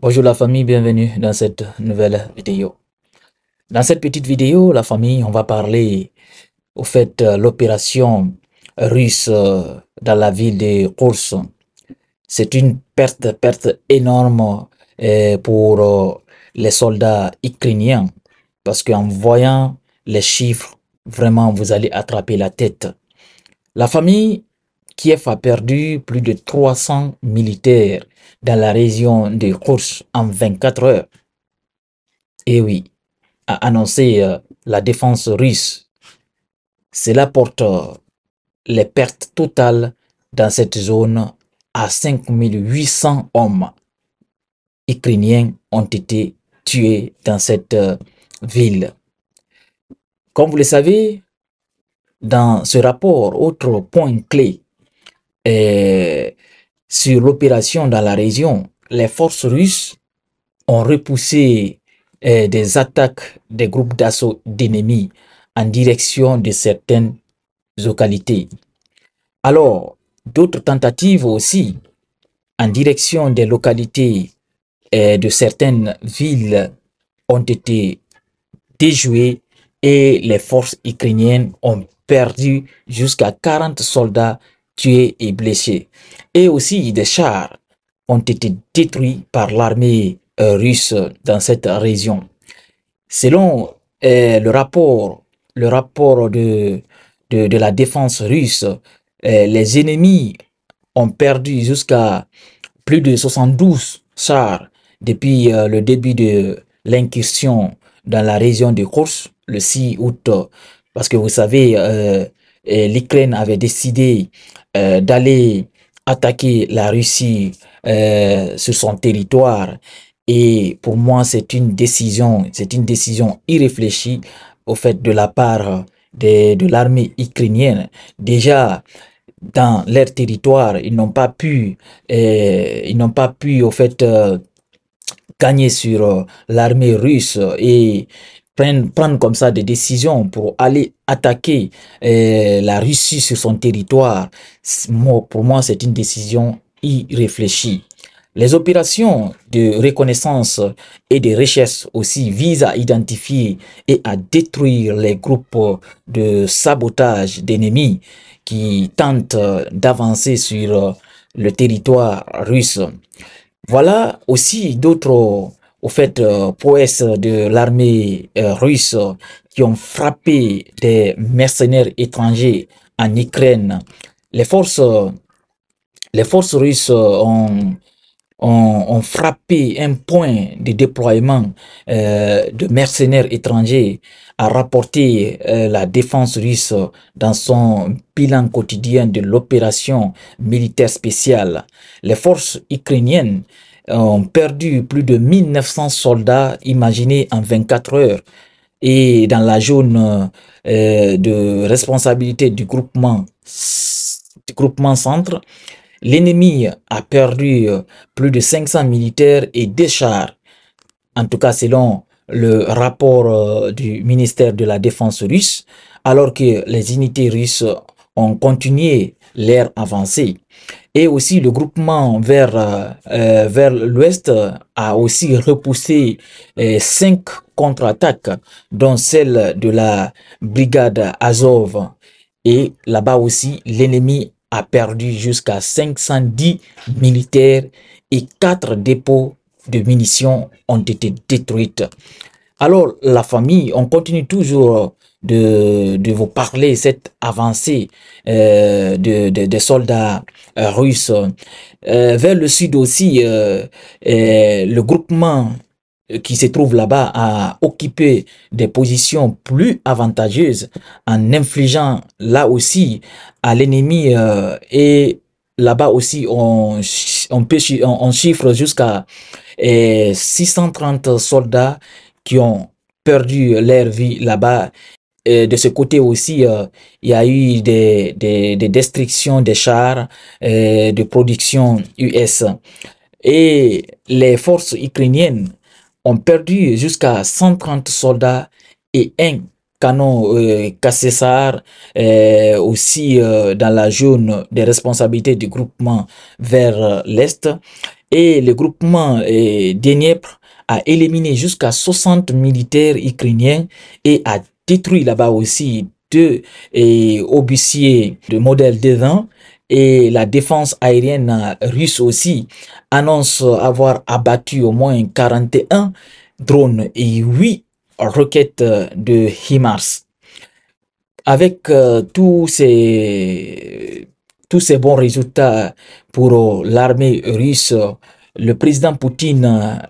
Bonjour la famille, bienvenue dans cette nouvelle vidéo. Dans cette petite vidéo, la famille, on va parler au fait euh, l'opération russe euh, dans la ville de Kurs. C'est une perte, perte énorme euh, pour les soldats ukrainiens parce qu'en voyant les chiffres, vraiment, vous allez attraper la tête. La famille, Kiev a perdu plus de 300 militaires dans la région de Kursk en 24 heures. Et eh oui, a annoncé euh, la défense russe. Cela porte euh, les pertes totales dans cette zone à 5800 hommes ukrainiens ont été tués dans cette euh, ville. Comme vous le savez, dans ce rapport, autre point clé sur l'opération dans la région, les forces russes ont repoussé euh, des attaques des groupes d'assaut d'ennemis en direction de certaines localités. Alors, d'autres tentatives aussi en direction des localités euh, de certaines villes ont été déjouées et les forces ukrainiennes ont perdu jusqu'à 40 soldats tués et blessés. Et aussi des chars ont été détruits par l'armée euh, russe dans cette région. Selon euh, le rapport, le rapport de, de, la défense russe, euh, les ennemis ont perdu jusqu'à plus de 72 chars depuis le début de l'incursion dans la région de Kursk le 6 août. Parce que vous savez, l'Ukraine avait décidé euh, d'aller attaquer la Russie euh, sur son territoire. Et pour moi, c'est une décision, c'est une décision irréfléchie au fait de la part de, l'armée ukrainienne. Déjà, dans leur territoire, ils n'ont pas pu, euh, ils n'ont pas pu, au fait, gagner sur l'armée russe et prendre, comme ça des décisions pour aller attaquer euh, la Russie sur son territoire, pour moi, c'est une décision irréfléchie. Les opérations de reconnaissance et de recherche aussi visent à identifier et à détruire les groupes de sabotage d'ennemis qui tentent euh, d'avancer sur euh, le territoire russe. Voilà aussi d'autres au fait, prouesse de l'armée euh, russe qui ont frappé des mercenaires étrangers en Ukraine. Les forces, les forces russes ont ont, frappé un point de déploiement euh, de mercenaires étrangers, a rapporté euh, la défense russe dans son bilan quotidien de l'opération militaire spéciale. Les forces ukrainiennes ont perdu plus de 1900 soldats, imaginés en 24 heures. Et dans la zone euh, de responsabilité du groupement, centre, l'ennemi a perdu euh, plus de 500 militaires et des chars. En tout cas, selon le rapport euh, du ministère de la Défense russe, alors que les unités russes ont continué l'air avancé Et aussi, le groupement vers, euh, euh, vers l'ouest a aussi repoussé euh, cinq contre-attaques, dont celle de la brigade Azov. Et là-bas aussi, l'ennemi a perdu jusqu'à 510 militaires et quatre dépôts de munitions ont été détruites. Alors, la famille, on continue toujours de, vous parler cette avancée euh, de, des soldats euh, russes. Euh, vers le sud aussi, le groupement qui se trouve là-bas a occupé des positions plus avantageuses en infligeant là aussi à l'ennemi et là-bas aussi on, on chiffre jusqu'à 630 soldats qui ont perdu leur vie là-bas euh, de ce côté aussi, euh, il y a eu des, destructions des chars euh, de production US. Et les forces ukrainiennes ont perdu jusqu'à 130 soldats et un canon euh, aussi dans la zone des responsabilités du groupement vers l'Est. Et le groupement euh, a éliminé jusqu'à 60 militaires ukrainiens et a détruit là-bas aussi deux et eh, obusiers de modèle D20 et la défense aérienne russe aussi annonce avoir abattu au moins 41 drones et 8 roquettes de HIMARS. Avec euh, tous ces tous ces bons résultats pour l'armée russe le président Poutine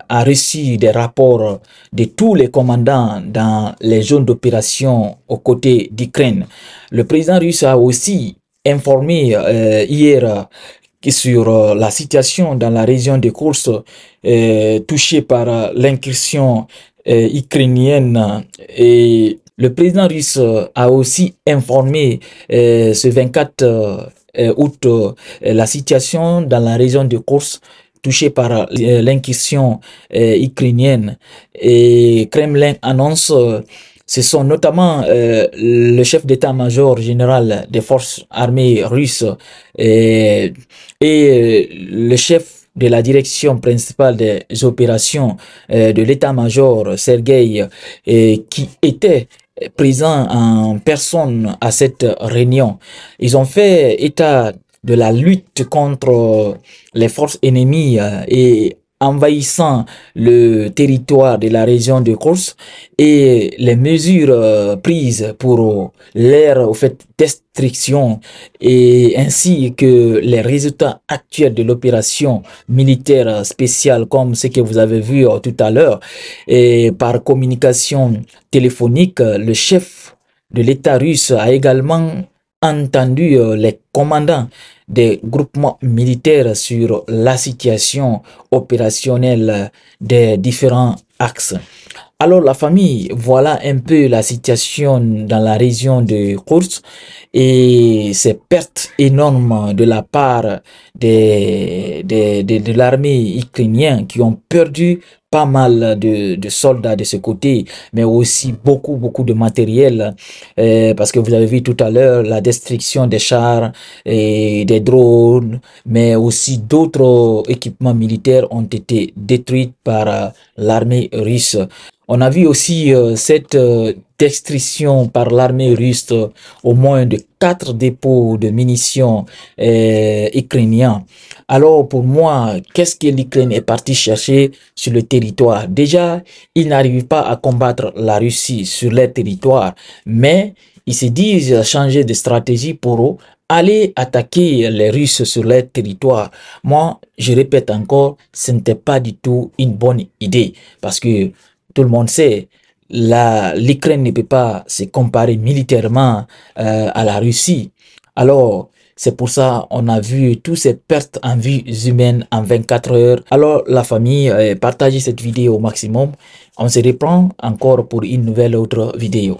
a reçu des rapports de tous les commandants dans les zones d'opération aux côtés d'Ukraine. Le président russe a aussi informé euh, hier sur la situation dans la région de courses touchée par l'incursion ukrainienne et le président russe a aussi informé ce 24 août la situation dans la région de Kursk. Euh, touché par euh, l'inquisition euh, ukrainienne. Et Kremlin annonce, euh, ce sont notamment le chef d'état-major général des forces armées russes et, le chef de la direction principale des opérations de l'état-major Sergei qui était présent en personne à cette réunion. Ils ont fait état de la lutte contre euh, les forces ennemies euh, et envahissant le territoire de la région de course et les mesures euh, prises pour au fait, destruction et ainsi que les résultats actuels de l'opération militaire spéciale comme ce que vous avez vu tout à l'heure et par communication téléphonique, le chef de l'État russe a également entendu euh, les commandants des groupements militaires sur la situation opérationnelle des différents axes. Alors la famille, voilà un peu la situation dans la région de Kours et ces pertes énormes de la part des, des, de, l'armée ukrainienne qui ont perdu pas mal de, soldats de ce côté, mais aussi mm. beaucoup, beaucoup de matériel. Euh, parce que vous avez vu tout à l'heure la destruction des chars et des drones, mais aussi d'autres équipements militaires ont été détruits par euh, l'armée russe. On a vu aussi euh, cette euh, destruction par l'armée russe euh, au moins de quatre dépôts de munitions ukrainiens. Alors pour moi, qu'est-ce que l'Ukraine est partie chercher sur le territoire Déjà, ils n'arrivent pas à combattre la Russie sur leur territoire, mais ils se disent changer de stratégie pour aller attaquer les Russes sur leur territoire. Moi, je répète encore, ce n'était pas du tout une bonne idée parce que tout le monde sait, l'Ukraine ne peut pas se comparer militairement euh, à la Russie. Alors, c'est pour ça on a vu toutes ces pertes en vies humaines en 24 heures. Alors la famille, euh, partagez cette vidéo au maximum. On se reprend encore pour une nouvelle autre vidéo.